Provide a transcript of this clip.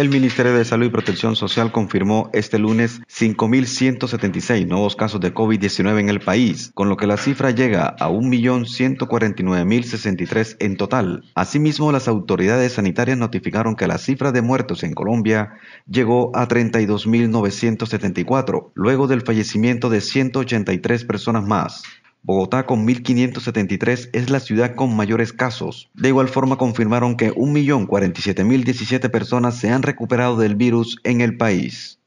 El Ministerio de Salud y Protección Social confirmó este lunes 5.176 nuevos casos de COVID-19 en el país, con lo que la cifra llega a 1.149.063 en total. Asimismo, las autoridades sanitarias notificaron que la cifra de muertos en Colombia llegó a 32.974, luego del fallecimiento de 183 personas más. Bogotá con 1.573 es la ciudad con mayores casos. De igual forma confirmaron que 1.047.017 personas se han recuperado del virus en el país.